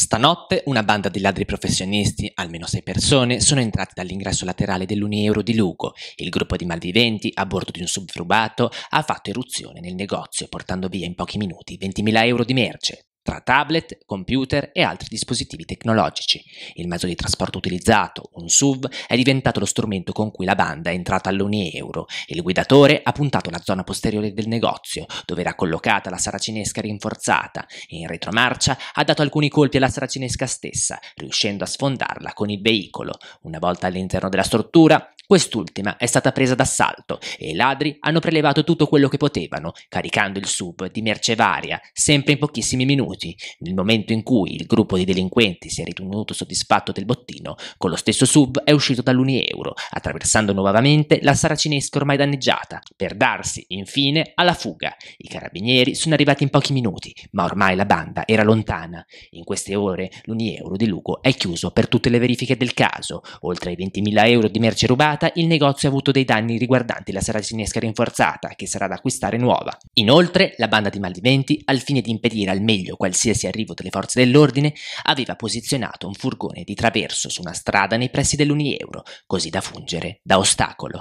Stanotte una banda di ladri professionisti, almeno sei persone, sono entrati dall'ingresso laterale dell'Unieuro di Lugo. Il gruppo di malviventi, a bordo di un subrubato, ha fatto eruzione nel negozio, portando via in pochi minuti 20.000 euro di merce, tra tablet, computer e altri dispositivi tecnologici. Il mezzo di trasporto utilizzato, un SUV, è diventato lo strumento con cui la banda è entrata all'Uni Euro. Il guidatore ha puntato la zona posteriore del negozio, dove era collocata la saracinesca rinforzata, e in retromarcia ha dato alcuni colpi alla saracinesca stessa, riuscendo a sfondarla con il veicolo. Una volta all'interno della struttura, Quest'ultima è stata presa d'assalto e i ladri hanno prelevato tutto quello che potevano, caricando il sub di merce varia, sempre in pochissimi minuti. Nel momento in cui il gruppo di delinquenti si è ritenuto soddisfatto del bottino, con lo stesso sub è uscito dall'Unieuro, attraversando nuovamente la saracinesca ormai danneggiata, per darsi, infine, alla fuga. I carabinieri sono arrivati in pochi minuti, ma ormai la banda era lontana. In queste ore l'Unieuro di Lugo è chiuso per tutte le verifiche del caso. Oltre ai 20.000 euro di merce rubata, mancata, il negozio ha avuto dei danni riguardanti la saracinesca rinforzata, che sarà da acquistare nuova. Inoltre, la banda di malviventi, al fine di impedire al meglio qualsiasi arrivo delle forze dell'ordine, aveva posizionato un furgone di traverso su una strada nei pressi dell'Unieuro, così da fungere da ostacolo.